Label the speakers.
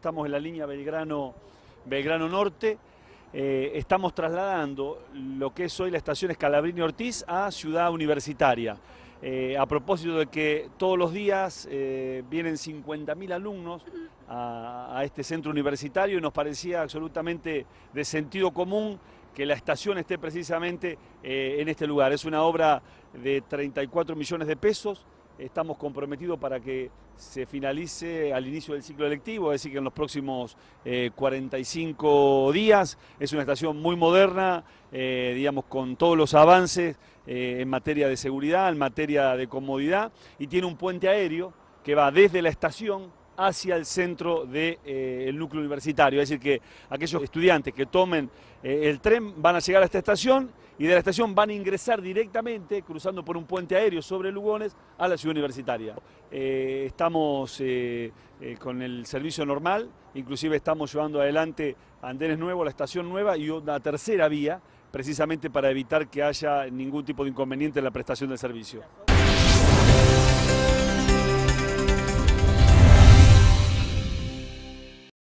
Speaker 1: Estamos en la línea Belgrano, Belgrano Norte. Eh, estamos trasladando lo que es hoy la estación Escalabrini Ortiz a Ciudad Universitaria. Eh, a propósito de que todos los días eh, vienen 50.000 alumnos a, a, este centro universitario y nos parecía absolutamente de sentido común que la estación esté precisamente en este lugar. Es una obra de 34 millones de pesos estamos comprometidos para que se finalice al inicio del ciclo electivo, es decir, que en los próximos 45 eh, días. Es una estación muy moderna, eh, digamos, con todos los avances eh, en materia de seguridad, en materia de comodidad, y tiene un puente aéreo que va desde la estación hacia el centro del de, núcleo universitario. Es decir, que aquellos estudiantes que tomen el tren van a llegar a esta estación y de la estación van a ingresar directamente, cruzando por un puente aéreo sobre Lugones, a la ciudad universitaria. Eh, estamos eh, eh, con el servicio normal, inclusive estamos llevando adelante Andenes nuevos, la estación nueva y una tercera vía, precisamente para evitar que haya ningún tipo de inconveniente en la prestación del servicio.